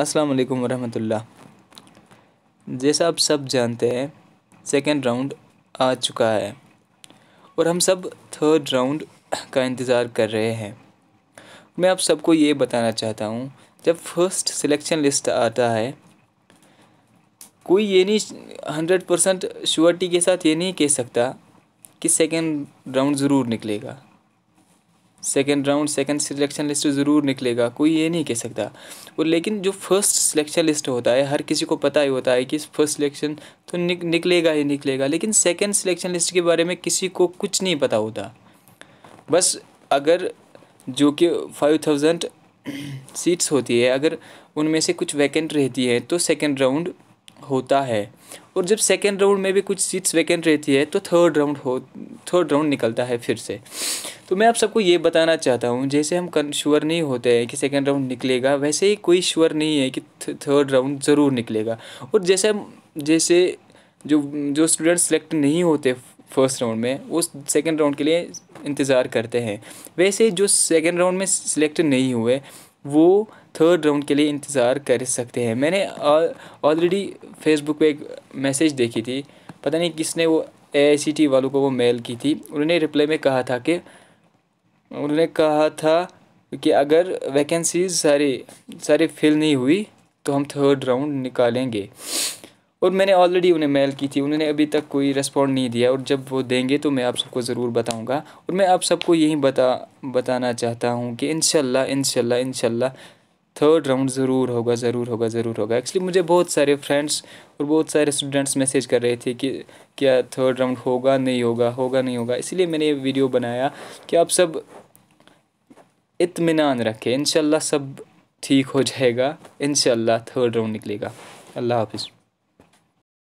अस्सलाम वालेकुम वरहमतुल्लाह जैसा आप सब जानते हैं सेकेंड राउंड आ चुका है और हम सब थर्ड राउंड का इंतज़ार कर रहे हैं मैं आप सबको ये बताना चाहता हूँ जब फर्स्ट सिलेक्शन लिस्ट आता है कोई ये नहीं हंड्रेड परसेंट श्योरिटी के साथ ये नहीं कह सकता कि सेकेंड राउंड ज़रूर निकलेगा second round second selection list ज़रूर निकलेगा कोई ये नहीं कह सकता और लेकिन जो फर्स्ट सिलेक्शन लिस्ट होता है हर किसी को पता ही होता है कि फर्स्ट सिलेक्शन तो निक, निकलेगा ही निकलेगा लेकिन सेकेंड सिलेक्शन लिस्ट के बारे में किसी को कुछ नहीं पता होता बस अगर जो कि फाइव थाउजेंड सीट्स होती है अगर उनमें से कुछ वैकेंट रहती है तो सेकेंड राउंड होता है और जब सेकेंड राउंड में भी कुछ सीट्स वैकेंट रहती है तो थर्ड राउंड हो थर्ड राउंड निकलता है फिर से तो मैं आप सबको ये बताना चाहता हूँ जैसे हम श्योर नहीं होते हैं कि सेकेंड राउंड निकलेगा वैसे ही कोई श्योर नहीं है कि थर्ड राउंड ज़रूर निकलेगा और जैसे जैसे जो जो स्टूडेंट सेलेक्ट नहीं होते फर्स्ट राउंड में वो सेकेंड राउंड के लिए इंतज़ार करते हैं वैसे जो सेकेंड राउंड में सिलेक्ट नहीं हुए वो थर्ड राउंड के लिए इंतज़ार कर सकते हैं मैंने ऑलरेडी फेसबुक पे एक मैसेज देखी थी पता नहीं किसने वो ए वालों को वो मेल की थी उन्होंने रिप्लाई में कहा था कि उन्होंने कहा था कि अगर वैकेंसीज सारी सारी फिल नहीं हुई तो हम थर्ड राउंड निकालेंगे और मैंने ऑलरेडी उन्हें मेल की थी उन्होंने अभी तक कोई रिस्पॉन्ड नहीं दिया और जब वो देंगे तो मैं आप सबको ज़रूर बताऊंगा और मैं आप सबको यही बता बताना चाहता हूँ कि इन इनशाला इन थर्ड राउंड ज़रूर होगा ज़रूर होगा ज़रूर होगा एक्चुअली मुझे बहुत सारे फ्रेंड्स और बहुत सारे स्टूडेंट्स मैसेज कर रहे थे कि क्या थर्ड राउंड होगा नहीं होगा होगा नहीं होगा इसलिए मैंने ये वीडियो बनाया कि आप सब इतमान रखें इन सब ठीक हो जाएगा इन थर्ड राउंड निकलेगा अल्लाह हाफिज़